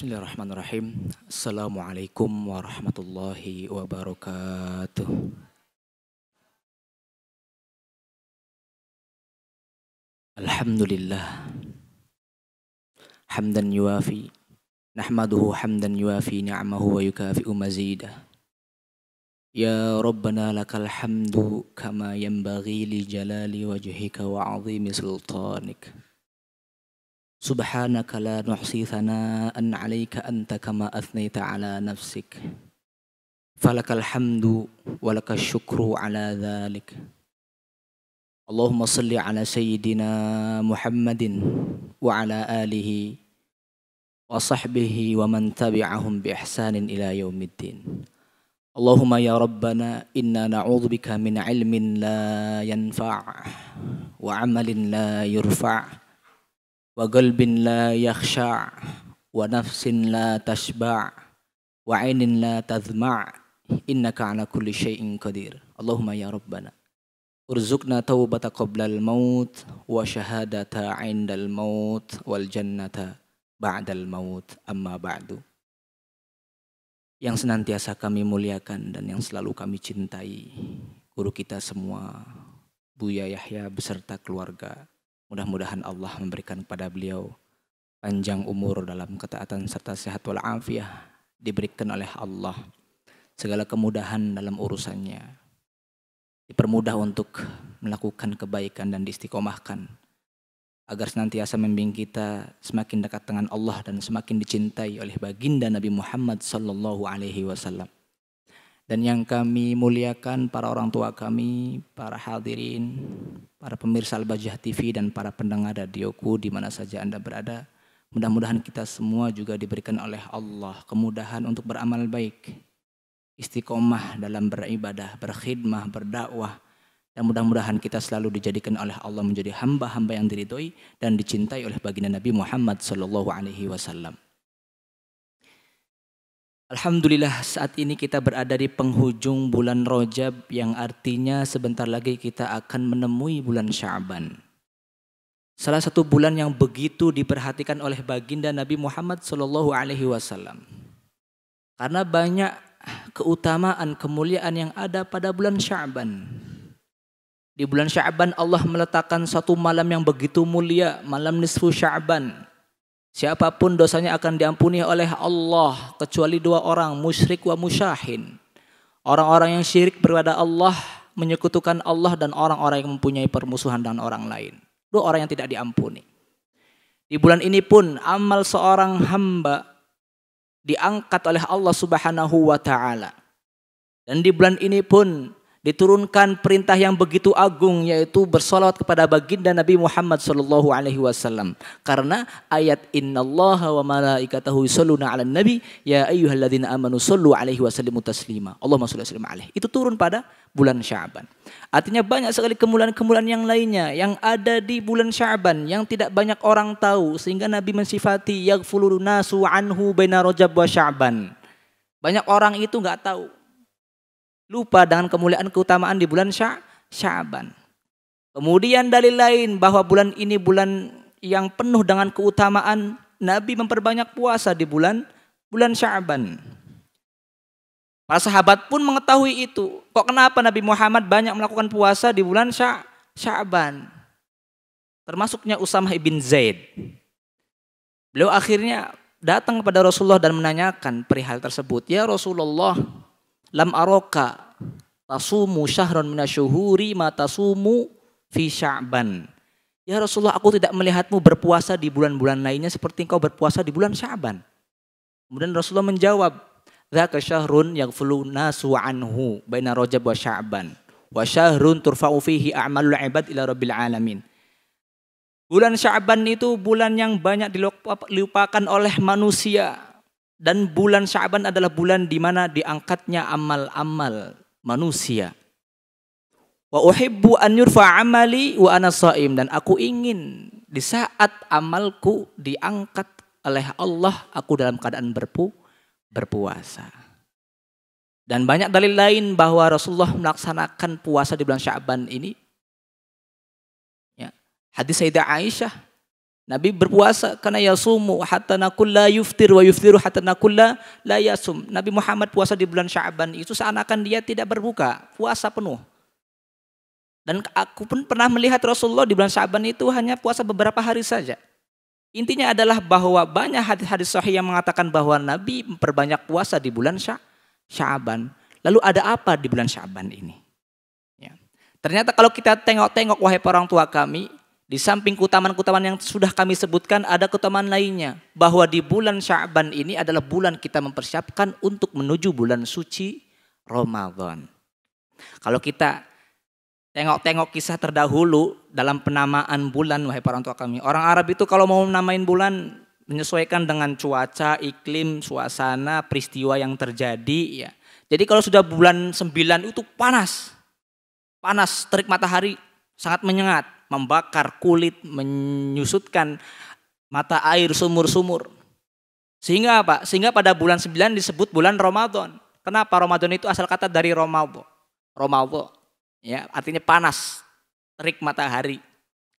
بسم الله الرحمن الرحيم السلام عليكم ورحمة الله وبركاته الحمد لله حمدا يوافي نحمده حمدا يوافي نعمه ويكافئ مزيده يا ربنا لك الحمد كما ينبغي لجلال وجهك وعظيم سلطانك سبحانك لا نحصي ثناء عليك أنت كما أثنيت على نفسك فلك الحمد ولك الشكر على ذلك اللهم صل على سيدنا محمد وعلى آله وصحبه ومن تبعهم بإحسان إلى يوم الدين اللهم يا ربنا إنا نعوذ بك من علم لا ينفع وعمل لا يرفع wa qalbin la yakhsha' wa nafsin la tashba' wa ainin la tazma' innaka ala kulli syai'in qadir Allahumma ya rabbana urzuqna taubata qablal maut wa syahadata indal maut wal jannata ba'dal maut amma ba'du yang senantiasa kami muliakan dan yang selalu kami cintai guru kita semua Buya Yahya beserta keluarga Mudah-mudahan Allah memberikan kepada beliau panjang umur dalam ketaatan serta sehat walafiat diberikan oleh Allah segala kemudahan dalam urusannya. Dipermudah untuk melakukan kebaikan dan diistiqomahkan agar senantiasa membimbing kita semakin dekat dengan Allah dan semakin dicintai oleh baginda Nabi Muhammad sallallahu alaihi wasallam dan yang kami muliakan para orang tua kami, para hadirin, para pemirsa Al-Bajah TV dan para pendengar radioku di mana saja Anda berada. Mudah-mudahan kita semua juga diberikan oleh Allah kemudahan untuk beramal baik, istiqomah dalam beribadah, berkhidmah, berdakwah. Dan mudah-mudahan kita selalu dijadikan oleh Allah menjadi hamba-hamba yang diridhoi dan dicintai oleh baginda Nabi Muhammad sallallahu alaihi wasallam. Alhamdulillah saat ini kita berada di penghujung bulan Rojab yang artinya sebentar lagi kita akan menemui bulan Syaban. Salah satu bulan yang begitu diperhatikan oleh baginda Nabi Muhammad Shallallahu Alaihi Wasallam. Karena banyak keutamaan kemuliaan yang ada pada bulan Syaban. Di bulan Syaban Allah meletakkan satu malam yang begitu mulia, malam nisfu Syaban Siapapun dosanya akan diampuni oleh Allah kecuali dua orang musyrik wa musyahin. Orang-orang yang syirik berwada Allah menyekutukan Allah dan orang-orang yang mempunyai permusuhan dan orang lain. Dua orang yang tidak diampuni. Di bulan ini pun amal seorang hamba diangkat oleh Allah Subhanahu wa taala. Dan di bulan ini pun diturunkan perintah yang begitu agung yaitu bersolawat kepada baginda Nabi Muhammad Shallallahu Alaihi Wasallam karena ayat Inna Allah wa malaikatahu yusalluna ala nabi ya ayuhaladina amanu sallu alaihi wasallimu taslima Allahumma shalli wasallim alaihi itu turun pada bulan Sya'ban artinya banyak sekali kemuliaan-kemuliaan yang lainnya yang ada di bulan Sya'ban yang tidak banyak orang tahu sehingga Nabi mensifati yaghfulu nasu anhu baina Rajab wa Sya'ban banyak orang itu nggak tahu lupa dengan kemuliaan keutamaan di bulan Syaban. Kemudian dalil lain bahwa bulan ini bulan yang penuh dengan keutamaan, Nabi memperbanyak puasa di bulan bulan Syaban. Para sahabat pun mengetahui itu. Kok kenapa Nabi Muhammad banyak melakukan puasa di bulan Syaban? Termasuknya Usamah ibn Zaid. Beliau akhirnya datang kepada Rasulullah dan menanyakan perihal tersebut. Ya Rasulullah, lam aroka tasumu syahron minasyuhuri tasumu fi sya'ban. Ya Rasulullah aku tidak melihatmu berpuasa di bulan-bulan lainnya seperti engkau berpuasa di bulan sya'ban. Kemudian Rasulullah menjawab, Zaka syahrun yaghfulu nasu anhu baina rojab wa Sya'ban wa syahrun turfa'u fihi a'malul ibad ila rabbil alamin. Bulan Sya'ban itu bulan yang banyak dilupakan oleh manusia dan bulan Syaban adalah bulan di mana diangkatnya amal-amal manusia. Wa uhibbu an yurfa amali wa ana saim dan aku ingin di saat amalku diangkat oleh Allah aku dalam keadaan berpu berpuasa. Dan banyak dalil lain bahwa Rasulullah melaksanakan puasa di bulan Syaban ini. Ya. Hadis Sayyidah Aisyah Nabi berpuasa karena yasumu hatta nakulla yuftir wa yuftiru hatta nakulla la, yasum. Nabi Muhammad puasa di bulan Sya'ban itu seakan dia tidak berbuka, puasa penuh. Dan aku pun pernah melihat Rasulullah di bulan Sya'ban itu hanya puasa beberapa hari saja. Intinya adalah bahwa banyak hadis-hadis sahih yang mengatakan bahwa Nabi memperbanyak puasa di bulan Sya'ban. Lalu ada apa di bulan Sya'ban ini? Ya. Ternyata kalau kita tengok-tengok wahai orang tua kami, di samping keutamaan-keutamaan yang sudah kami sebutkan ada keutamaan lainnya. Bahwa di bulan Sya'ban ini adalah bulan kita mempersiapkan untuk menuju bulan suci Ramadan. Kalau kita tengok-tengok kisah terdahulu dalam penamaan bulan wahai para orang tua kami. Orang Arab itu kalau mau menamain bulan menyesuaikan dengan cuaca, iklim, suasana, peristiwa yang terjadi ya. Jadi kalau sudah bulan 9 itu panas. Panas, terik matahari sangat menyengat, membakar kulit, menyusutkan mata air sumur-sumur. Sehingga apa? Sehingga pada bulan 9 disebut bulan Ramadan. Kenapa Ramadan itu asal kata dari Romawo? Romawo. Ya, artinya panas, terik matahari.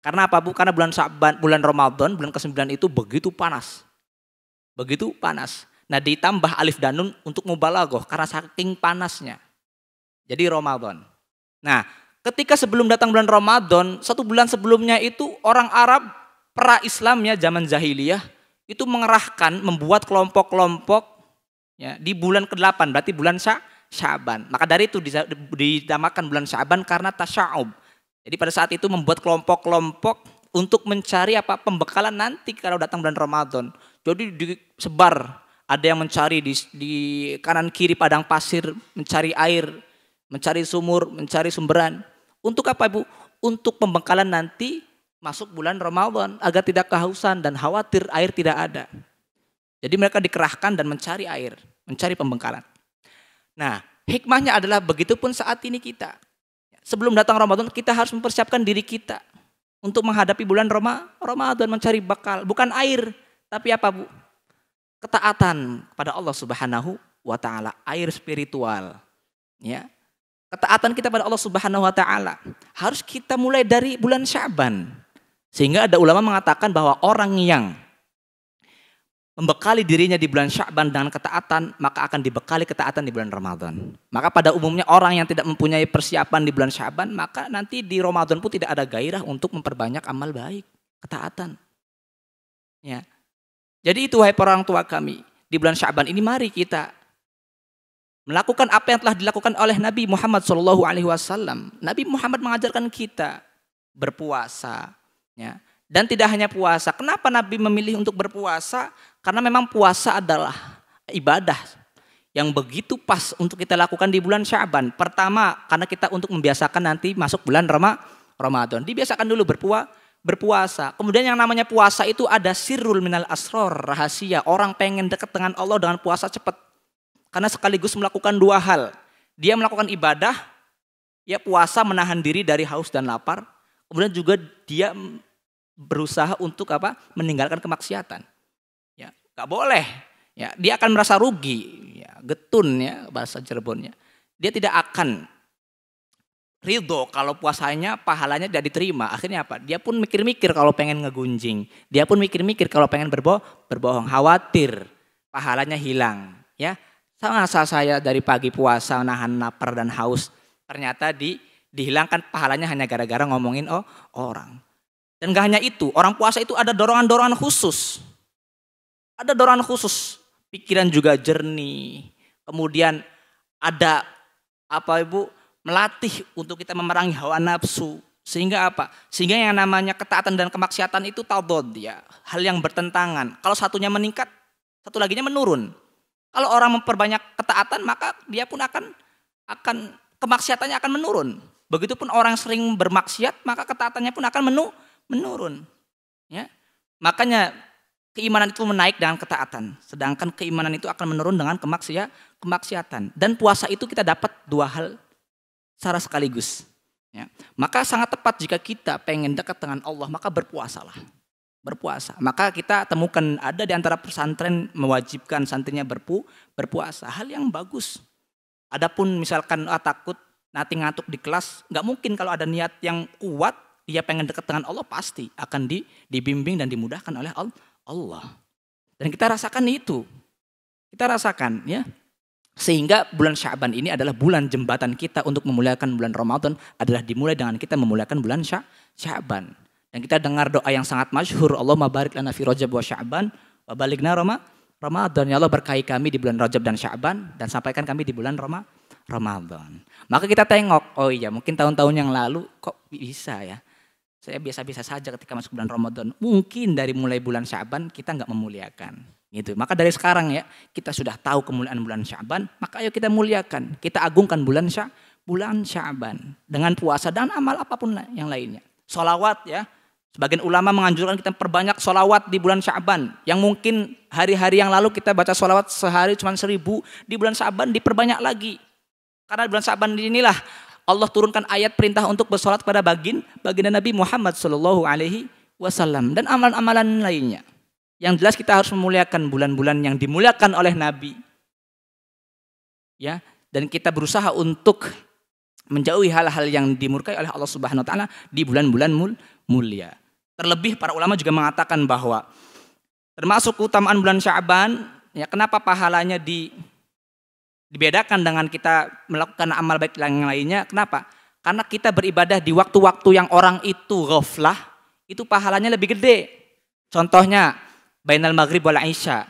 Karena apa Bu? Karena bulan Sa'ban, bulan Ramadan, bulan ke-9 itu begitu panas. Begitu panas. Nah ditambah alif danun untuk mubalagoh karena saking panasnya. Jadi Ramadan. Nah Ketika sebelum datang bulan Ramadan, satu bulan sebelumnya itu orang Arab pra-Islamnya zaman jahiliyah itu mengerahkan membuat kelompok-kelompok ya, di bulan ke-8 berarti bulan Syaban. Maka dari itu dinamakan bulan Syaban karena tasya'ub. Jadi pada saat itu membuat kelompok-kelompok untuk mencari apa pembekalan nanti kalau datang bulan Ramadan. Jadi disebar, ada yang mencari di, di kanan kiri padang pasir, mencari air, mencari sumur, mencari sumberan. Untuk apa Ibu? Untuk pembengkalan nanti masuk bulan Ramadan agar tidak kehausan dan khawatir air tidak ada. Jadi mereka dikerahkan dan mencari air, mencari pembengkalan. Nah, hikmahnya adalah begitupun saat ini kita. Sebelum datang Ramadan kita harus mempersiapkan diri kita untuk menghadapi bulan Roma, Ramadan mencari bekal, bukan air, tapi apa Bu? Ketaatan kepada Allah Subhanahu wa taala, air spiritual. Ya, ketaatan kita pada Allah Subhanahu wa taala harus kita mulai dari bulan Syaban. Sehingga ada ulama mengatakan bahwa orang yang membekali dirinya di bulan Sya'ban dengan ketaatan, maka akan dibekali ketaatan di bulan Ramadan. Maka pada umumnya orang yang tidak mempunyai persiapan di bulan Sya'ban, maka nanti di Ramadan pun tidak ada gairah untuk memperbanyak amal baik, ketaatan. Ya. Jadi itu hai orang tua kami, di bulan Sya'ban ini mari kita melakukan apa yang telah dilakukan oleh Nabi Muhammad Shallallahu Alaihi Wasallam. Nabi Muhammad mengajarkan kita berpuasa, ya. Dan tidak hanya puasa. Kenapa Nabi memilih untuk berpuasa? Karena memang puasa adalah ibadah yang begitu pas untuk kita lakukan di bulan Syaban. Pertama, karena kita untuk membiasakan nanti masuk bulan Ramadan. Dibiasakan dulu berpuasa, berpuasa. Kemudian yang namanya puasa itu ada Sirul minal asror, rahasia. Orang pengen dekat dengan Allah dengan puasa cepat karena sekaligus melakukan dua hal. Dia melakukan ibadah, ya puasa menahan diri dari haus dan lapar. Kemudian juga dia berusaha untuk apa? meninggalkan kemaksiatan. Ya, nggak boleh. Ya, dia akan merasa rugi, ya, getun ya bahasa Cirebonnya. Dia tidak akan ridho kalau puasanya pahalanya tidak diterima. Akhirnya apa? Dia pun mikir-mikir kalau pengen ngegunjing. Dia pun mikir-mikir kalau pengen berbohong, berbohong khawatir pahalanya hilang, ya. Masa saya dari pagi puasa nahan lapar dan haus, ternyata di, dihilangkan pahalanya hanya gara-gara ngomongin oh, orang. Dan gak hanya itu, orang puasa itu ada dorongan-dorongan khusus. Ada dorongan khusus, pikiran juga jernih. Kemudian ada apa Ibu melatih untuk kita memerangi hawa nafsu. Sehingga apa? Sehingga yang namanya ketaatan dan kemaksiatan itu taubat ya, hal yang bertentangan. Kalau satunya meningkat, satu laginya menurun. Kalau orang memperbanyak ketaatan maka dia pun akan akan kemaksiatannya akan menurun. Begitupun orang sering bermaksiat maka ketaatannya pun akan menu, menurun. Ya. Makanya keimanan itu menaik dengan ketaatan, sedangkan keimanan itu akan menurun dengan kemaksiat, kemaksiatan. Dan puasa itu kita dapat dua hal secara sekaligus. Ya. Maka sangat tepat jika kita pengen dekat dengan Allah, maka berpuasalah berpuasa. Maka kita temukan ada di antara pesantren mewajibkan santrinya berpu berpuasa. Hal yang bagus. Adapun misalkan ah, takut nanti ngantuk di kelas, nggak mungkin kalau ada niat yang kuat, dia pengen dekat dengan Allah pasti akan di, dibimbing dan dimudahkan oleh Allah. Dan kita rasakan itu. Kita rasakan ya. Sehingga bulan Syaban ini adalah bulan jembatan kita untuk memuliakan bulan Ramadan adalah dimulai dengan kita memuliakan bulan Syaban. Yang kita dengar doa yang sangat masyhur, Allah mabarik lana fi Rajab wa Sya'ban wa Roma Ramadan. Ya Allah berkahi kami di bulan Rajab dan Sya'ban dan sampaikan kami di bulan Roma Ramadan. Maka kita tengok, oh iya mungkin tahun-tahun yang lalu kok bisa ya. Saya biasa-biasa saja ketika masuk bulan Ramadan. Mungkin dari mulai bulan Syaban kita nggak memuliakan. Gitu. Maka dari sekarang ya, kita sudah tahu kemuliaan bulan Syaban, maka ayo kita muliakan. Kita agungkan bulan sya'ban bulan Syaban dengan puasa dan amal apapun yang lainnya. Solawat ya, Sebagian ulama menganjurkan kita perbanyak sholawat di bulan Syaban. Yang mungkin hari-hari yang lalu kita baca sholawat sehari cuma seribu. Di bulan Syaban diperbanyak lagi. Karena di bulan Syaban inilah Allah turunkan ayat perintah untuk bersolat pada bagin baginda Nabi Muhammad Shallallahu Alaihi Wasallam dan amalan-amalan lainnya. Yang jelas kita harus memuliakan bulan-bulan yang dimuliakan oleh Nabi. Ya, dan kita berusaha untuk menjauhi hal-hal yang dimurkai oleh Allah Subhanahu wa taala di bulan-bulan mul mulia. Terlebih para ulama juga mengatakan bahwa termasuk keutamaan bulan Sya'ban, ya kenapa pahalanya di, dibedakan dengan kita melakukan amal baik yang lainnya? Kenapa? Karena kita beribadah di waktu-waktu yang orang itu ghaflah, itu pahalanya lebih gede. Contohnya, Bainal Maghrib wal Isya.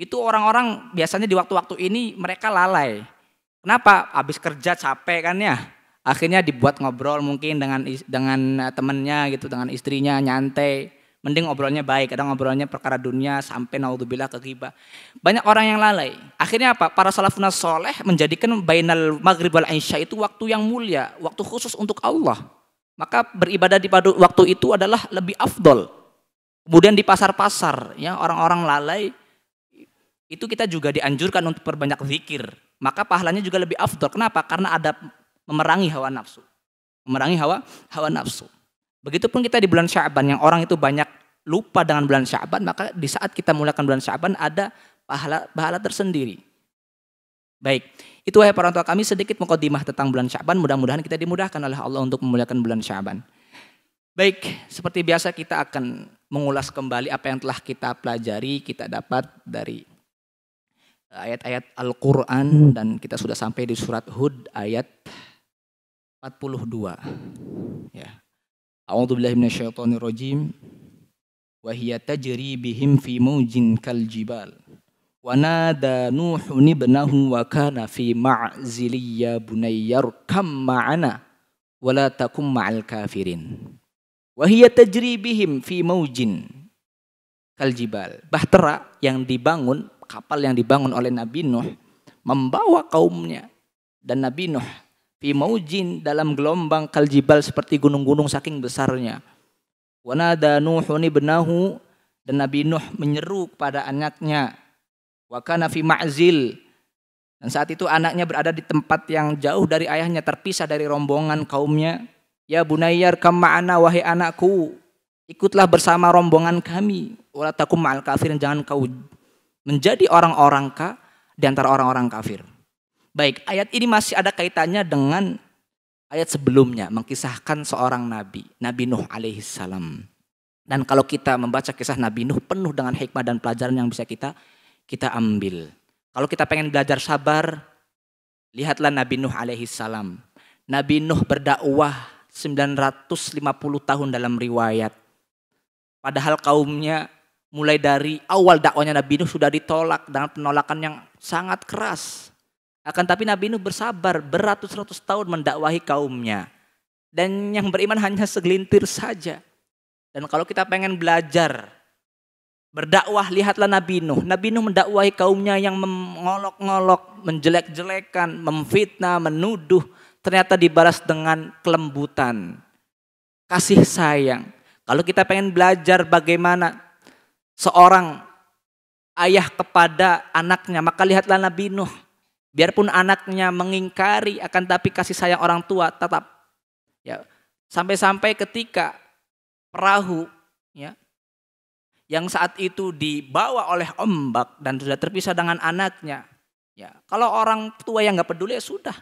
Itu orang-orang biasanya di waktu-waktu ini mereka lalai. Kenapa? Habis kerja capek kan ya akhirnya dibuat ngobrol mungkin dengan dengan eh, temennya gitu dengan istrinya nyantai mending obrolnya baik kadang ngobrolnya perkara dunia sampai naudzubillah ke riba banyak orang yang lalai akhirnya apa para salafun soleh menjadikan bainal maghrib wal isya itu waktu yang mulia waktu khusus untuk Allah maka beribadah di waktu itu adalah lebih afdol kemudian di pasar-pasar ya orang-orang lalai itu kita juga dianjurkan untuk perbanyak zikir maka pahalanya juga lebih afdol kenapa karena ada memerangi hawa nafsu. Memerangi hawa hawa nafsu. Begitupun kita di bulan Sya'ban yang orang itu banyak lupa dengan bulan Sya'ban, maka di saat kita mulakan bulan Sya'ban ada pahala pahala tersendiri. Baik, itu wahai para tua kami sedikit mengkodimah tentang bulan Sya'ban. Mudah-mudahan kita dimudahkan oleh Allah untuk memuliakan bulan Sya'ban. Baik, seperti biasa kita akan mengulas kembali apa yang telah kita pelajari, kita dapat dari eh, ayat-ayat Al-Quran dan kita sudah sampai di surat Hud ayat 42. Ya. minasyaitonir rajim Wa hiya tajri bihim fi mawjin kaljibal Wa nada Nuhun ibnahu wa kana fi ma'ziliya bunayyar kam ma'ana wa la takum ma'al kafirin. Wa hiya tajri bihim fi mawjin kaljibal Bahtera yang dibangun, kapal yang dibangun oleh Nabi Nuh membawa kaumnya dan Nabi Nuh Pimaujin dalam gelombang kaljibal seperti gunung-gunung saking besarnya. Wanada Nuhun benahu dan Nabi Nuh menyeru kepada anaknya. Wakana fi ma'zil dan saat itu anaknya berada di tempat yang jauh dari ayahnya terpisah dari rombongan kaumnya. Ya bunayyar kama'ana wahai anakku ikutlah bersama rombongan kami. Wala takum ma'al kafir, jangan kau menjadi orang-orang ka di antara orang-orang kafir. Baik, ayat ini masih ada kaitannya dengan ayat sebelumnya mengkisahkan seorang nabi, Nabi Nuh alaihissalam Dan kalau kita membaca kisah Nabi Nuh penuh dengan hikmah dan pelajaran yang bisa kita kita ambil. Kalau kita pengen belajar sabar, lihatlah Nabi Nuh alaihissalam Nabi Nuh berdakwah 950 tahun dalam riwayat. Padahal kaumnya mulai dari awal dakwahnya Nabi Nuh sudah ditolak dengan penolakan yang sangat keras. Akan tapi Nabi Nuh bersabar beratus-ratus tahun mendakwahi kaumnya. Dan yang beriman hanya segelintir saja. Dan kalau kita pengen belajar berdakwah, lihatlah Nabi Nuh. Nabi Nuh mendakwahi kaumnya yang mengolok-ngolok, menjelek-jelekan, memfitnah, menuduh. Ternyata dibalas dengan kelembutan, kasih sayang. Kalau kita pengen belajar bagaimana seorang ayah kepada anaknya, maka lihatlah Nabi Nuh Biarpun anaknya mengingkari akan tapi kasih sayang orang tua tetap. Ya, sampai-sampai ketika perahu ya yang saat itu dibawa oleh ombak dan sudah terpisah dengan anaknya. Ya, kalau orang tua yang nggak peduli ya sudah.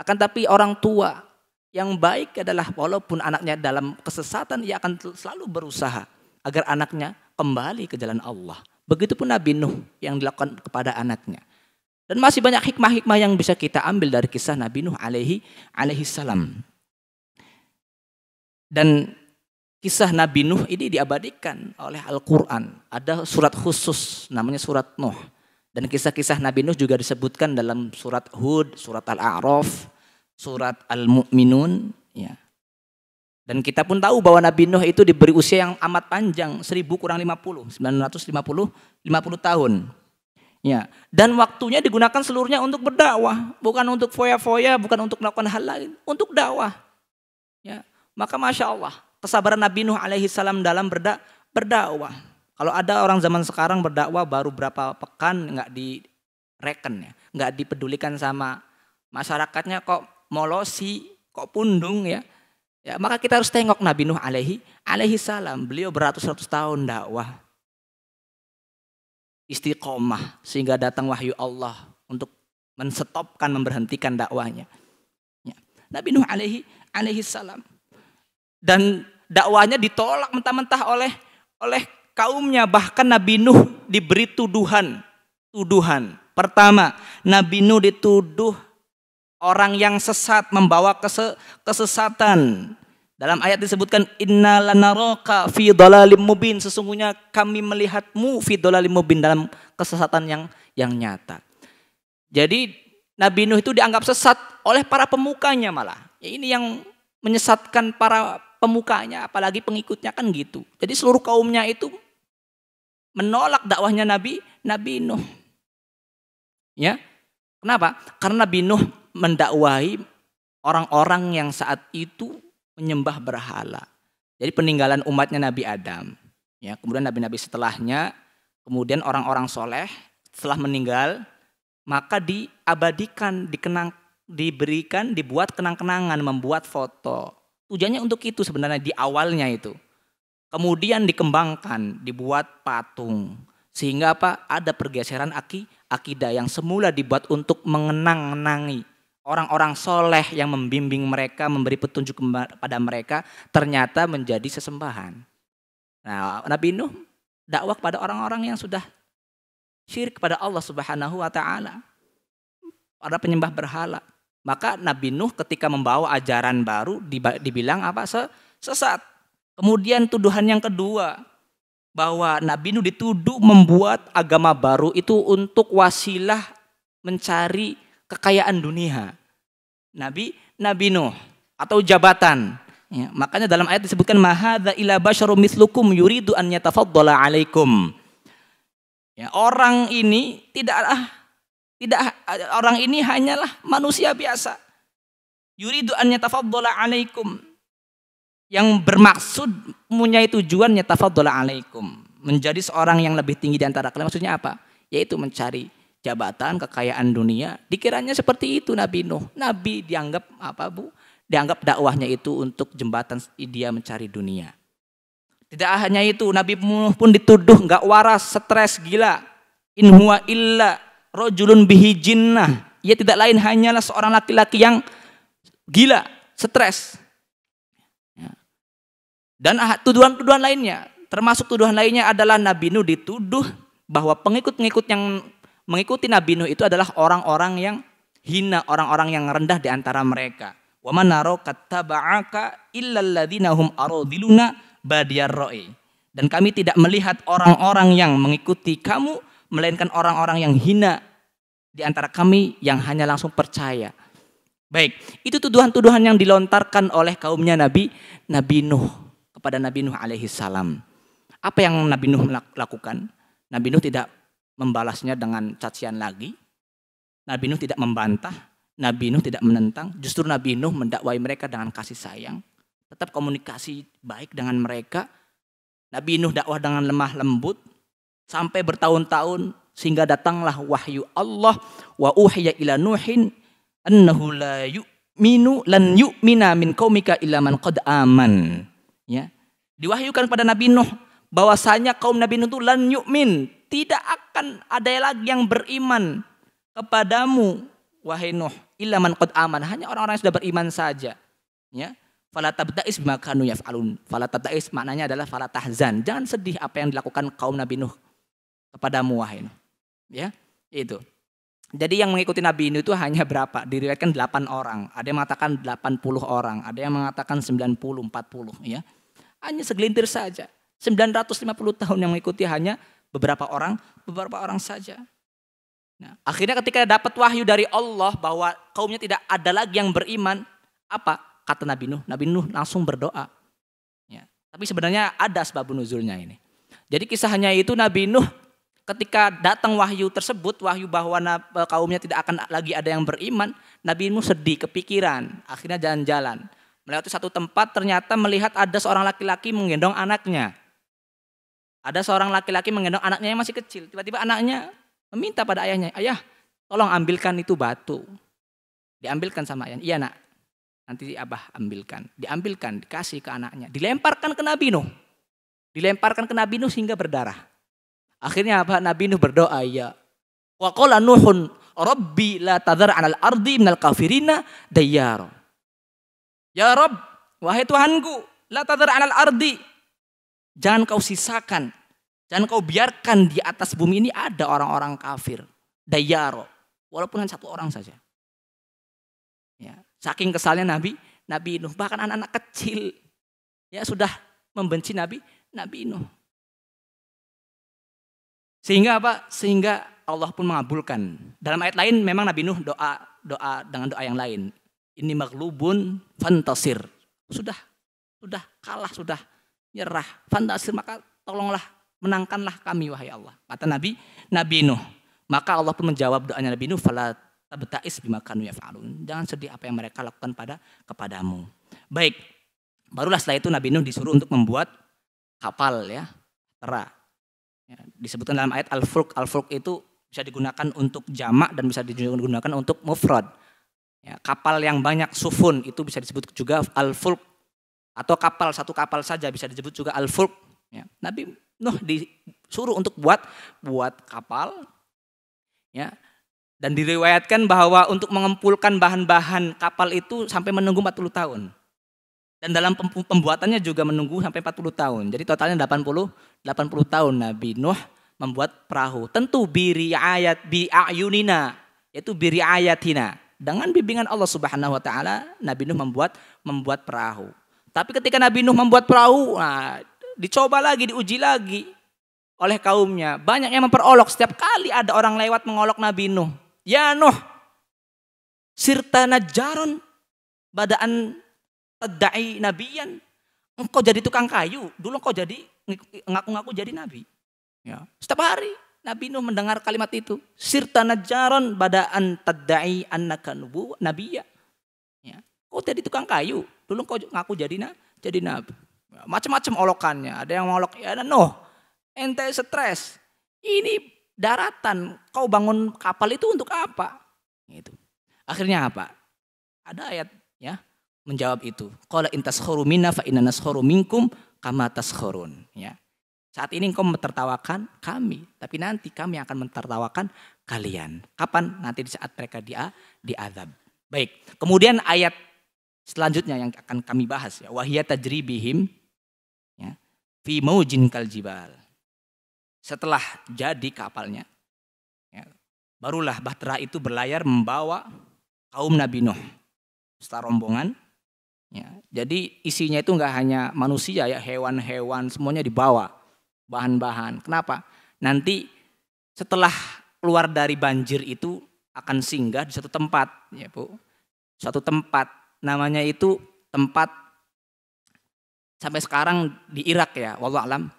Akan tapi orang tua yang baik adalah walaupun anaknya dalam kesesatan ia akan selalu berusaha agar anaknya kembali ke jalan Allah. Begitupun Nabi Nuh yang dilakukan kepada anaknya. Dan masih banyak hikmah-hikmah yang bisa kita ambil dari kisah Nabi Nuh alaihi alaihi salam. Hmm. Dan kisah Nabi Nuh ini diabadikan oleh Al-Quran. Ada surat khusus namanya surat Nuh. Dan kisah-kisah Nabi Nuh juga disebutkan dalam surat Hud, surat Al-A'raf, surat Al-Mu'minun. Ya. Dan kita pun tahu bahwa Nabi Nuh itu diberi usia yang amat panjang, 1000 kurang 50, 950, 50 tahun. Ya, dan waktunya digunakan seluruhnya untuk berdakwah, bukan untuk foya-foya, bukan untuk melakukan hal lain, untuk dakwah. Ya, maka masya Allah kesabaran Nabi Nuh alaihi salam dalam berda berdakwah. Kalau ada orang zaman sekarang berdakwah baru berapa pekan nggak di reken ya, nggak dipedulikan sama masyarakatnya kok molosi, kok pundung ya. Ya, maka kita harus tengok Nabi Nuh alaihi alaihi salam. Beliau beratus-ratus tahun dakwah istiqomah sehingga datang wahyu Allah untuk menstopkan memberhentikan dakwahnya. Ya. Nabi Nuh alaihi alaihi salam dan dakwahnya ditolak mentah-mentah oleh oleh kaumnya bahkan Nabi Nuh diberi tuduhan tuduhan pertama Nabi Nuh dituduh orang yang sesat membawa kesesatan dalam ayat disebutkan inna lanaraka fi dalalim mubin sesungguhnya kami melihatmu fi dalalim mubin dalam kesesatan yang yang nyata. Jadi Nabi Nuh itu dianggap sesat oleh para pemukanya malah. Ya, ini yang menyesatkan para pemukanya apalagi pengikutnya kan gitu. Jadi seluruh kaumnya itu menolak dakwahnya Nabi Nabi Nuh. Ya. Kenapa? Karena Nabi Nuh mendakwahi orang-orang yang saat itu menyembah berhala. Jadi peninggalan umatnya Nabi Adam. Ya, kemudian nabi-nabi setelahnya, kemudian orang-orang soleh setelah meninggal, maka diabadikan, dikenang, diberikan, dibuat kenang-kenangan, membuat foto. Tujuannya untuk itu sebenarnya di awalnya itu. Kemudian dikembangkan, dibuat patung. Sehingga apa? Ada pergeseran aki, akidah yang semula dibuat untuk mengenang nangi orang-orang soleh yang membimbing mereka, memberi petunjuk kepada mereka, ternyata menjadi sesembahan. Nah, Nabi Nuh dakwah kepada orang-orang yang sudah syirik kepada Allah Subhanahu wa taala. Para penyembah berhala. Maka Nabi Nuh ketika membawa ajaran baru dibilang apa? sesat. Kemudian tuduhan yang kedua bahwa Nabi Nuh dituduh membuat agama baru itu untuk wasilah mencari kekayaan dunia. Nabi Nabi Nuh atau jabatan. Ya, makanya dalam ayat disebutkan mahadza ila basyarum mislukum yuridu an yatafaddala alaikum. Ya, orang ini tidaklah tidak orang ini hanyalah manusia biasa. Yuridu an yatafaddala alaikum yang bermaksud punya tujuan yatafaddala alaikum, menjadi seorang yang lebih tinggi di antara kalian. Maksudnya apa? Yaitu mencari jabatan, kekayaan dunia. Dikiranya seperti itu Nabi Nuh. Nabi dianggap apa Bu? Dianggap dakwahnya itu untuk jembatan dia mencari dunia. Tidak hanya itu, Nabi Nuh pun dituduh nggak waras, stres, gila. In huwa illa rojulun bihi jinnah. Ia tidak lain hanyalah seorang laki-laki yang gila, stres. Ya. Dan ah, tuduhan-tuduhan lainnya, termasuk tuduhan lainnya adalah Nabi Nuh dituduh bahwa pengikut-pengikut yang Mengikuti Nabi Nuh itu adalah orang-orang yang hina, orang-orang yang rendah di antara mereka. Wa kattaba'aka hum Dan kami tidak melihat orang-orang yang mengikuti kamu melainkan orang-orang yang hina di antara kami yang hanya langsung percaya. Baik, itu tuduhan-tuduhan yang dilontarkan oleh kaumnya Nabi Nabi Nuh kepada Nabi Nuh alaihi salam. Apa yang Nabi Nuh lakukan? Nabi Nuh tidak membalasnya dengan cacian lagi. Nabi Nuh tidak membantah, Nabi Nuh tidak menentang, justru Nabi Nuh mendakwai mereka dengan kasih sayang, tetap komunikasi baik dengan mereka. Nabi Nuh dakwah dengan lemah lembut sampai bertahun-tahun sehingga datanglah wahyu Allah wa uhiya ila nuhin annahu la yu'minu lan yu'mina min qaumika illa man qad aman. Ya. Diwahyukan pada Nabi Nuh bahwasanya kaum Nabi Nuh itu lan yu'min, tidak akan ada lagi yang beriman kepadamu wahai Nuh, illa man aman, hanya orang-orang yang sudah beriman saja. Ya. Fala tabda'is bima kanu yaf'alun. Fala tabda'is maknanya adalah fala tahzan. Jangan sedih apa yang dilakukan kaum Nabi Nuh kepadamu wahai Nuh. Ya, itu. Jadi yang mengikuti Nabi Nuh itu hanya berapa? Diriwayatkan 8 orang. Ada yang mengatakan 80 orang, ada yang mengatakan 90, 40 ya. Hanya segelintir saja. 950 tahun yang mengikuti hanya beberapa orang, beberapa orang saja. Nah, akhirnya ketika dapat wahyu dari Allah bahwa kaumnya tidak ada lagi yang beriman, apa kata Nabi Nuh? Nabi Nuh langsung berdoa. Ya. Tapi sebenarnya ada sebab nuzulnya ini. Jadi kisahnya itu Nabi Nuh ketika datang wahyu tersebut, wahyu bahwa e, kaumnya tidak akan lagi ada yang beriman, Nabi Nuh sedih, kepikiran, akhirnya jalan-jalan. Melewati satu tempat ternyata melihat ada seorang laki-laki menggendong anaknya. Ada seorang laki-laki menggendong anaknya yang masih kecil. Tiba-tiba anaknya meminta pada ayahnya, ayah tolong ambilkan itu batu. Diambilkan sama ayahnya. Iya nak, nanti abah ambilkan. Diambilkan, dikasih ke anaknya. Dilemparkan ke Nabi Nuh. Dilemparkan ke Nabi Nuh sehingga berdarah. Akhirnya apa? Nabi Nuh berdoa, ya. Wa qala Nuhun, Rabbi la tadhar anal ardi minal kafirina dayar. Ya Rob, wahai Tuhanku, la tadhar anal ardi Jangan kau sisakan. Jangan kau biarkan di atas bumi ini ada orang-orang kafir. Dayaro. Walaupun hanya satu orang saja. Ya. Saking kesalnya Nabi, Nabi Nuh. Bahkan anak-anak kecil ya sudah membenci Nabi, Nabi Nuh. Sehingga apa? Sehingga Allah pun mengabulkan. Dalam ayat lain memang Nabi Nuh doa doa dengan doa yang lain. Ini maklubun fantasir. Sudah, sudah kalah, sudah nyerah. Fantasir maka tolonglah menangkanlah kami wahai Allah. Kata Nabi, Nabi Nuh. Maka Allah pun menjawab doanya Nabi Nuh, "Fala tabta'is yaf'alun." Jangan sedih apa yang mereka lakukan pada kepadamu. Baik. Barulah setelah itu Nabi Nuh disuruh untuk membuat kapal ya, tera. Ya, disebutkan dalam ayat Al-Fulk. Al-Fulk itu bisa digunakan untuk jamak dan bisa digunakan untuk mufrad. Ya, kapal yang banyak sufun itu bisa disebut juga al-fulk atau kapal satu kapal saja bisa disebut juga al-fulk. Ya. Nabi Nuh disuruh untuk buat buat kapal, ya. Dan diriwayatkan bahwa untuk mengumpulkan bahan-bahan kapal itu sampai menunggu 40 tahun. Dan dalam pembuatannya juga menunggu sampai 40 tahun. Jadi totalnya 80 80 tahun Nabi Nuh membuat perahu. Tentu biri ayat bi ayunina yaitu biri ayatina. Dengan bimbingan Allah Subhanahu wa taala Nabi Nuh membuat membuat perahu. Tapi ketika Nabi Nuh membuat perahu, nah, dicoba lagi, diuji lagi oleh kaumnya. Banyak yang memperolok. Setiap kali ada orang lewat mengolok Nabi Nuh. Ya Nuh, sirta jaron badaan tedai nabiyan. Engkau jadi tukang kayu, dulu engkau jadi ngaku-ngaku jadi nabi. Ya. Setiap hari Nabi Nuh mendengar kalimat itu. Sirta jaron badaan tadai annaka nabiya. Oh jadi tukang kayu. Dulu kau ngaku jadi na, jadi nabi. Macam-macam olokannya. Ada yang olok ya no. Ente stres. Ini daratan. Kau bangun kapal itu untuk apa? Gitu. Akhirnya apa? Ada ayat ya menjawab itu. kalau intas minna fa inna naskhuru minkum kama taskhurun, ya. Saat ini engkau mentertawakan kami, tapi nanti kami akan mentertawakan kalian. Kapan? Nanti di saat mereka dia diazab. Baik. Kemudian ayat selanjutnya yang akan kami bahas ya wahia tajribihim ya fi maujin kaljibal setelah jadi kapalnya ya, barulah bahtera itu berlayar membawa kaum Nabi Nuh serta rombongan ya jadi isinya itu nggak hanya manusia ya hewan-hewan semuanya dibawa bahan-bahan kenapa nanti setelah keluar dari banjir itu akan singgah di satu tempat ya Bu satu tempat namanya itu tempat sampai sekarang di Irak ya, walau alam.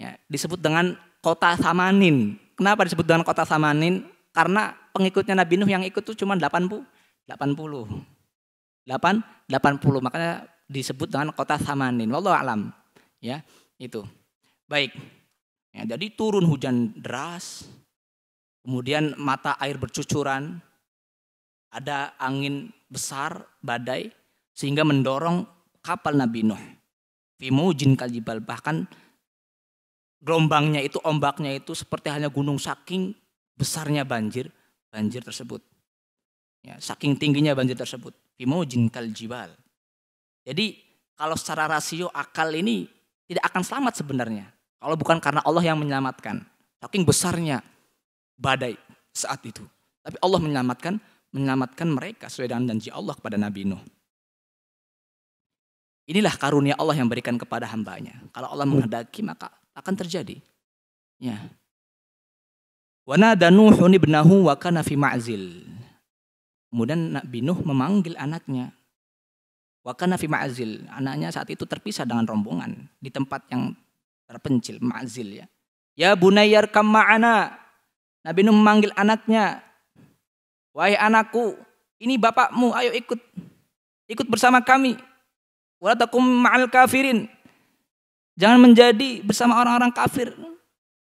Ya, disebut dengan kota Samanin. Kenapa disebut dengan kota Samanin? Karena pengikutnya Nabi Nuh yang ikut tuh cuma 80, 80. 8 80. Makanya disebut dengan kota Samanin. Wallahu alam. Ya, itu. Baik. Ya, jadi turun hujan deras, kemudian mata air bercucuran, ada angin besar, badai, sehingga mendorong kapal Nabi Nuh. Fimujin kaljibal, bahkan gelombangnya itu, ombaknya itu seperti hanya gunung saking besarnya banjir, banjir tersebut. Ya, saking tingginya banjir tersebut. Fimujin kaljibal. Jadi kalau secara rasio akal ini tidak akan selamat sebenarnya. Kalau bukan karena Allah yang menyelamatkan. Saking besarnya badai saat itu. Tapi Allah menyelamatkan menyelamatkan mereka sesuai dengan janji Allah kepada Nabi Nuh. Inilah karunia Allah yang berikan kepada hambanya. Kalau Allah menghendaki maka akan terjadi. Ya. Wanada Nuhun ibnahu wa kana fi ma'zil. Kemudian Nabi Nuh memanggil anaknya. Wa nafi fi ma'zil. Anaknya saat itu terpisah dengan rombongan di tempat yang terpencil, ma'zil ya. Ya bunayar kam ma'ana. Nabi Nuh memanggil anaknya, Wahai anakku, ini bapakmu, ayo ikut. Ikut bersama kami. Walatakum ma'al kafirin. Jangan menjadi bersama orang-orang kafir.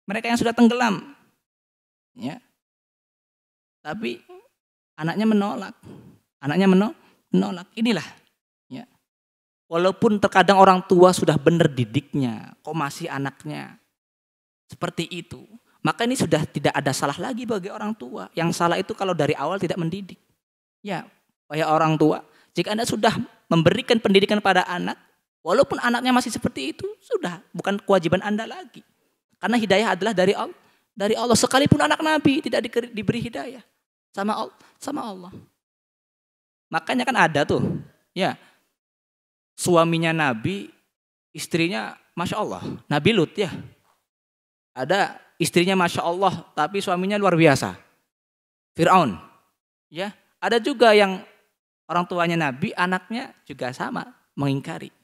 Mereka yang sudah tenggelam. Ya. Tapi anaknya menolak. Anaknya menolak. Inilah ya. Walaupun terkadang orang tua sudah benar didiknya, kok masih anaknya seperti itu. Maka ini sudah tidak ada salah lagi bagi orang tua. Yang salah itu kalau dari awal tidak mendidik. Ya, oleh orang tua, jika Anda sudah memberikan pendidikan pada anak, walaupun anaknya masih seperti itu, sudah bukan kewajiban Anda lagi. Karena hidayah adalah dari Allah. Dari Allah sekalipun anak Nabi tidak diberi hidayah sama Allah, sama Allah. Makanya kan ada tuh, ya suaminya Nabi, istrinya masya Allah, Nabi Lut ya. Ada istrinya masya Allah, tapi suaminya luar biasa. Fir'aun. Ya, ada juga yang orang tuanya Nabi, anaknya juga sama mengingkari.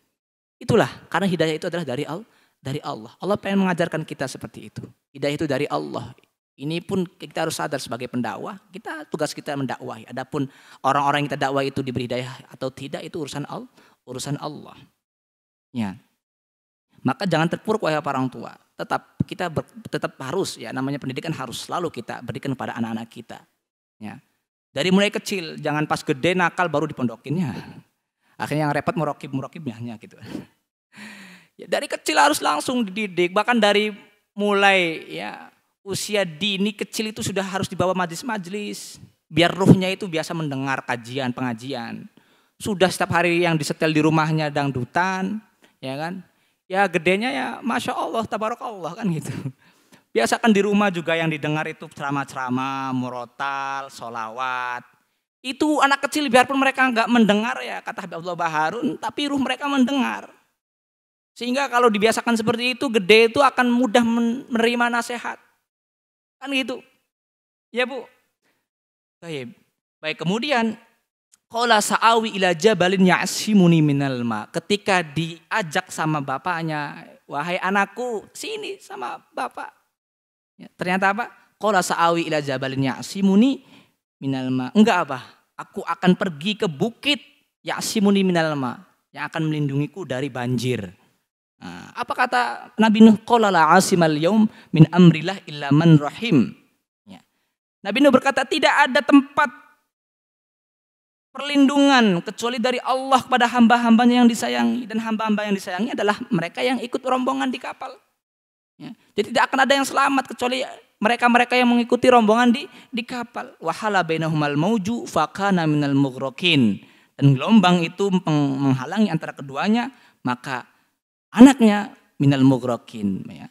Itulah karena hidayah itu adalah dari Allah. Dari Allah. Allah pengen mengajarkan kita seperti itu. Hidayah itu dari Allah. Ini pun kita harus sadar sebagai pendakwah. Kita tugas kita mendakwahi. Adapun orang-orang yang kita dakwah itu diberi hidayah atau tidak itu urusan Allah. Urusan Allah. Ya. Maka jangan terpuruk wahai para orang tua tetap kita ber, tetap harus ya namanya pendidikan harus selalu kita berikan kepada anak-anak kita. Ya. Dari mulai kecil, jangan pas gede nakal baru dipondokinnya. Akhirnya yang repot merokib merokibnya ya, gitu. Ya, dari kecil harus langsung dididik, bahkan dari mulai ya usia dini kecil itu sudah harus dibawa majlis-majlis Biar ruhnya itu biasa mendengar kajian, pengajian. Sudah setiap hari yang disetel di rumahnya dangdutan, ya kan? ya gedenya ya Masya Allah, tabarakallah kan gitu. Biasakan di rumah juga yang didengar itu ceramah-ceramah, murotal, solawat. Itu anak kecil biarpun mereka nggak mendengar ya kata Habib Abdullah Baharun, tapi ruh mereka mendengar. Sehingga kalau dibiasakan seperti itu, gede itu akan mudah menerima nasihat. Kan gitu. Ya Bu. Baik. Baik kemudian Kola sa'awi ila jabalin ya'simuni minal ma. Ketika diajak sama bapaknya, wahai anakku, sini sama bapak. Ya, ternyata apa? Kola sa'awi ila jabalin ya'simuni minal ma. Enggak apa? Aku akan pergi ke bukit ya'simuni minal ma yang akan melindungiku dari banjir. Nah, apa kata Nabi Nuh? Kola la asimal yaum min amrillah illa man rahim. Ya. Nabi Nuh berkata tidak ada tempat perlindungan kecuali dari Allah kepada hamba-hambanya yang disayangi dan hamba-hamba yang disayangi adalah mereka yang ikut rombongan di kapal. Ya. Jadi tidak akan ada yang selamat kecuali mereka-mereka yang mengikuti rombongan di di kapal. Wahala bainahumal mauju fakana minal mughrokin. Dan gelombang itu menghalangi antara keduanya, maka anaknya minal mughrokin ya.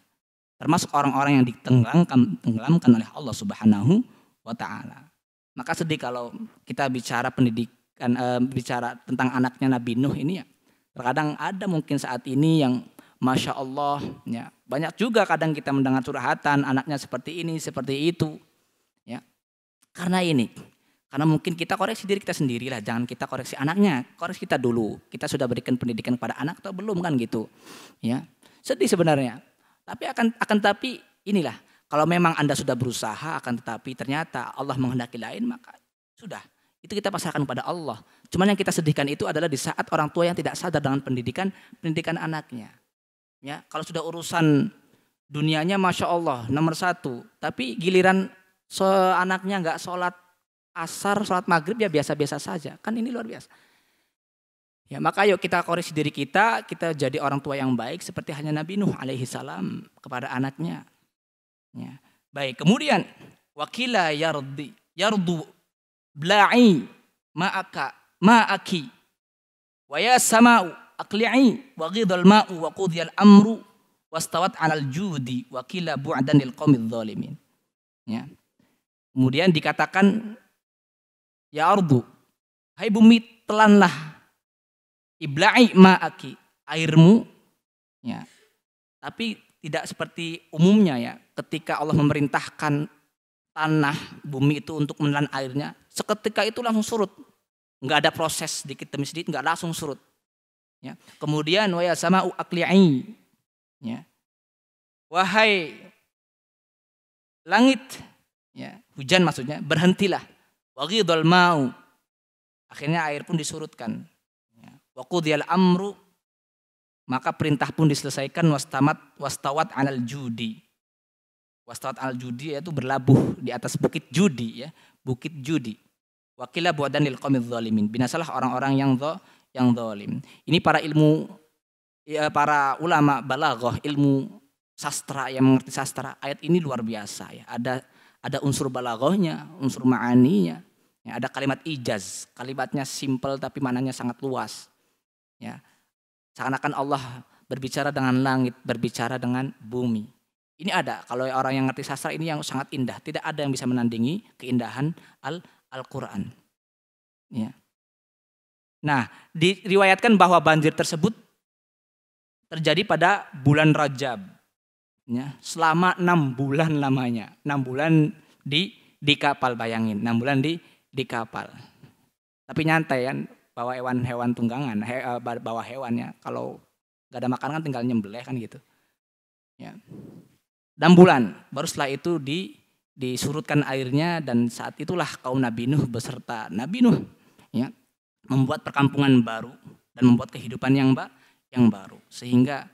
Termasuk orang-orang yang ditenggelamkan tenggelamkan oleh Allah Subhanahu wa taala. Maka sedih kalau kita bicara pendidikan, e, bicara tentang anaknya Nabi Nuh ini ya. Terkadang ada mungkin saat ini yang masya Allah ya banyak juga kadang kita mendengar curhatan anaknya seperti ini seperti itu ya karena ini karena mungkin kita koreksi diri kita sendirilah jangan kita koreksi anaknya koreksi kita dulu kita sudah berikan pendidikan kepada anak atau belum kan gitu ya sedih sebenarnya tapi akan akan tapi inilah kalau memang Anda sudah berusaha akan tetapi ternyata Allah menghendaki lain maka sudah. Itu kita pasrahkan pada Allah. Cuman yang kita sedihkan itu adalah di saat orang tua yang tidak sadar dengan pendidikan pendidikan anaknya. Ya, kalau sudah urusan dunianya masya Allah nomor satu, tapi giliran so anaknya nggak sholat asar, sholat maghrib ya biasa-biasa saja. Kan ini luar biasa. Ya maka yuk kita koreksi diri kita, kita jadi orang tua yang baik seperti hanya Nabi Nuh alaihi salam kepada anaknya. Ya. Baik, kemudian wakila yardi yardu bla'i ma'aka ma'aki wa ya sama'u aqli'i wa ghidhal ma'u wa amru wastawat 'alal judi wa kila bu'dan lil dhalimin. Ya. Kemudian dikatakan ya ardu hai bumi telanlah ibla'i ma'aki airmu ya. Tapi tidak seperti umumnya ya ketika Allah memerintahkan tanah bumi itu untuk menelan airnya seketika itu langsung surut nggak ada proses sedikit demi sedikit nggak langsung surut ya kemudian waya sama ya wahai langit ya hujan maksudnya berhentilah wagidul mau akhirnya air pun disurutkan ya. waqudiyal amru maka perintah pun diselesaikan wastamat wastawat anal judi. Wastawat al judi yaitu berlabuh di atas bukit judi ya, bukit judi. Wakila buatan lil zalimin. Binasalah orang-orang yang do, yang zalim. Ini para ilmu ya, para ulama balaghah, ilmu sastra yang mengerti sastra, ayat ini luar biasa ya. Ada ada unsur balaghahnya, unsur ma'aninya. Ya, ada kalimat ijaz, kalimatnya simple tapi mananya sangat luas. Ya. Seakan-akan Allah berbicara dengan langit, berbicara dengan bumi. Ini ada, kalau orang yang ngerti sastra ini yang sangat indah. Tidak ada yang bisa menandingi keindahan Al-Quran. Al ya. Nah, diriwayatkan bahwa banjir tersebut terjadi pada bulan Rajab. Ya, selama enam bulan lamanya. Enam bulan di di kapal bayangin. Enam bulan di di kapal. Tapi nyantai kan, bawa hewan-hewan tunggangan, he, eh, bawa hewannya. Kalau gak ada makanan kan tinggal nyembelih kan gitu. Ya. Dan bulan, baru setelah itu di disurutkan airnya dan saat itulah kaum Nabi Nuh beserta Nabi Nuh ya, membuat perkampungan baru dan membuat kehidupan yang ba yang baru sehingga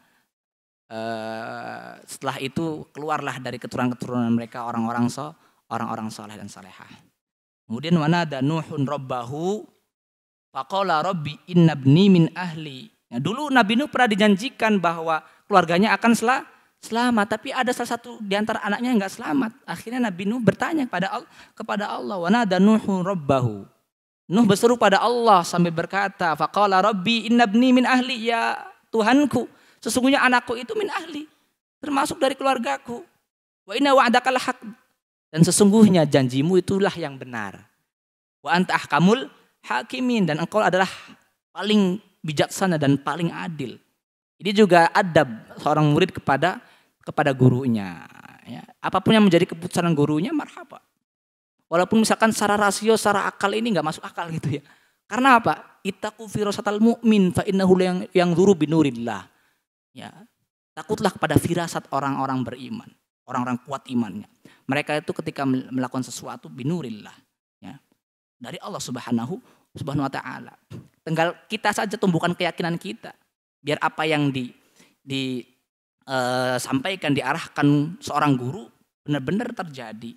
eh, setelah itu keluarlah dari keturunan-keturunan mereka orang-orang so orang-orang soleh dan salehah. Kemudian mana ada Nuhun Robbahu Faqala Robi inna bni min ahli. Nah, dulu Nabi Nuh pernah dijanjikan bahwa keluarganya akan sel selamat, tapi ada salah satu di antara anaknya yang nggak selamat. Akhirnya Nabi Nuh bertanya kepada Allah, kepada Allah, wa dan nuh robbahu. Nuh berseru pada Allah sambil berkata, Fakola Robi inna bni min ahli ya Tuhanku, sesungguhnya anakku itu min ahli, termasuk dari keluargaku. Wa inna wa'dakal hak dan sesungguhnya janjimu itulah yang benar. Wa anta ahkamul hakimin dan engkau adalah paling bijaksana dan paling adil. Ini juga adab seorang murid kepada kepada gurunya. Ya. Apapun yang menjadi keputusan gurunya, marhaba. Walaupun misalkan secara rasio, secara akal ini nggak masuk akal gitu ya. Karena apa? Itaku firasatal mu'min fa innahu yang yang zuru binurillah. Ya. Takutlah kepada firasat orang-orang beriman, orang-orang kuat imannya. Mereka itu ketika melakukan sesuatu binurillah dari Allah Subhanahu Subhanahu wa taala. Tinggal kita saja tumbuhkan keyakinan kita biar apa yang di disampaikan eh, e, diarahkan seorang guru benar-benar terjadi.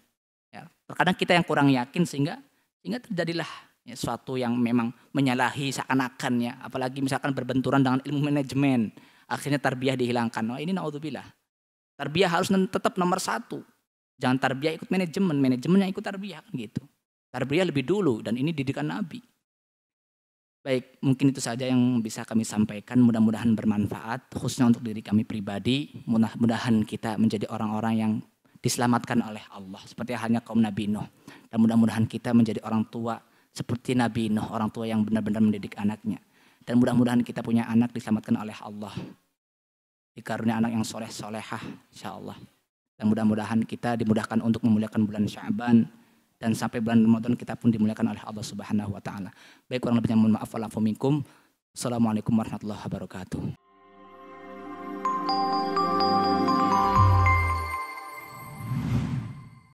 Ya, terkadang kita yang kurang yakin sehingga sehingga terjadilah ya, sesuatu yang memang menyalahi seakan-akan ya, apalagi misalkan berbenturan dengan ilmu manajemen, akhirnya tarbiyah dihilangkan. Nah, ini naudzubillah. Tarbiyah harus tetap nomor satu. Jangan tarbiyah ikut manajemen, manajemen yang ikut tarbiyah kan gitu. Tarbiyah lebih dulu dan ini didikan Nabi. Baik, mungkin itu saja yang bisa kami sampaikan. Mudah-mudahan bermanfaat, khususnya untuk diri kami pribadi. Mudah-mudahan kita menjadi orang-orang yang diselamatkan oleh Allah, seperti hanya kaum Nabi Nuh. Dan mudah-mudahan kita menjadi orang tua seperti Nabi Nuh, orang tua yang benar-benar mendidik anaknya. Dan mudah-mudahan kita punya anak diselamatkan oleh Allah. Dikarunia anak yang soleh-solehah, insya Allah. Dan mudah-mudahan kita dimudahkan untuk memuliakan bulan Syaban dan sampai bulan Ramadan kita pun dimuliakan oleh Allah Subhanahu wa taala. Baik kurang lebihnya mohon maaf walafu Assalamualaikum warahmatullahi wabarakatuh.